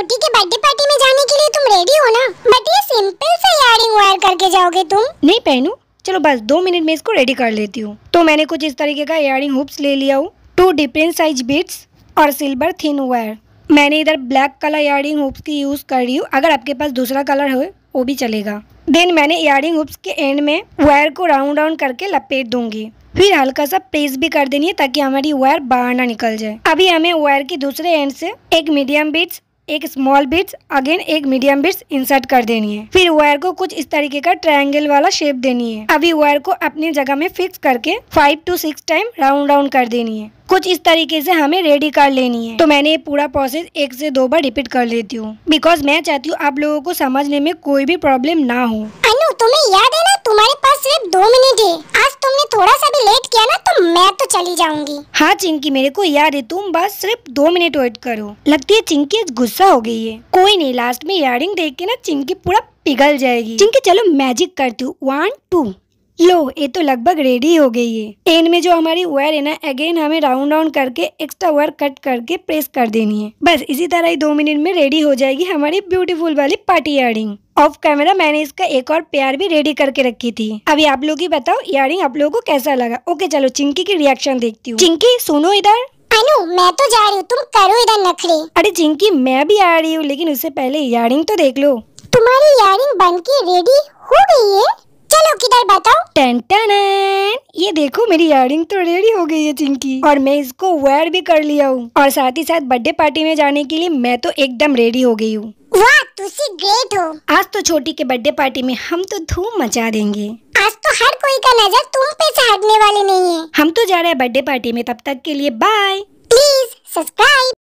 छोटी के birthday party में जाने के लिए तुम रेडी हो ना बट ये सिंपल सा करके जाओगे तुम नहीं पहनू चलो बस दो मिनट में इसको रेडी कर लेती हूँ तो मैंने कुछ इस तरीके का इयरिंग हुप्स ले लिया हूँ टू डिफरेंट साइज बीट्स और सिल्वर थिन वायर मैंने इधर ब्लैक कलर इयरिंग हुप्स की यूज़ कर रही हूँ अगर आपके पास दूसरा कलर हो वो भी चलेगा देन मैंने इयरिंग हुप्स के एंड में वायर को राउंड राउंड करके लपेट दूंगी फिर हल्का सा प्रेस भी कर देनी है ताकि हमारी वायर बाहर ना निकल जाए अभी हमें वायर के दूसरे एंड से एक मीडियम बीट्स एक स्मॉल बिट्स अगेन एक मीडियम बिट्स इंसर्ट कर देनी है फिर वायर को कुछ इस तरीके का ट्रायंगल वाला शेप देनी है अभी वायर को अपनी जगह में फिक्स करके five two six time round round कर देनी है कुछ इस तरीके से हमें रेडी कर लेनी है तो मैंने ये पूरा प्रोसेस एक से दो बार रिपीट कर लेती हूँ बिकॉज मैं चाहती हूँ आप लोगों को समझने में कोई भी प्रॉब्लम ना हो तुम्हें याद है ना तुम्हारे पास चली जाऊंगी हाँ चिंकी मेरे को याद है तुम बस सिर्फ दो मिनट वेट करो लगती है चिंकी आज गुस्सा हो गई है कोई नहीं लास्ट में इयरिंग देख के ना चिंकी पूरा पिघल जाएगी चिंकी चलो मैजिक करती हूँ वन टू लो ये तो लगभग रेडी हो गई है एन में जो हमारी वायर है ना अगेन हमें राउंड राउंड करके एक्स्ट्रा वायर कट करके प्रेस कर देनी है बस इसी तरह ही दो मिनट में रेडी हो जाएगी हमारी ब्यूटीफुल वाली पार्टी एयरिंग ऑफ कैमरा मैंने इसका एक और पेयर भी रेडी करके रखी थी अभी आप लोग ही बताओ इयर आप लोगों को कैसा लगा ओके चलो चिंकी की रिएक्शन देखती हूँ चिंकी सुनो इधर अनु मैं तो जा रही हूँ तुम करो इधर नखरे अरे चिंकी मैं भी आ रही हूँ लेकिन उससे पहले इयर तो देख लो तुम्हारी इयर बन के रेडी हो गई है चलो किधर बताओ टन टन ये देखो मेरी इयरिंग तो रेडी हो गई है चिंकी और मैं इसको वेयर भी कर लिया हूँ और साथ ही साथ बर्थडे पार्टी में जाने के लिए मैं तो एकदम रेडी हो गई हूँ तुसी ग्रेट हो आज तो छोटी के बर्थडे पार्टी में हम तो धूम मचा देंगे आज तो हर कोई का नजर तुम पे से हटने वाले नहीं है हम तो जा रहे हैं बर्थडे पार्टी में तब तक के लिए बाय प्लीज सब्सक्राइब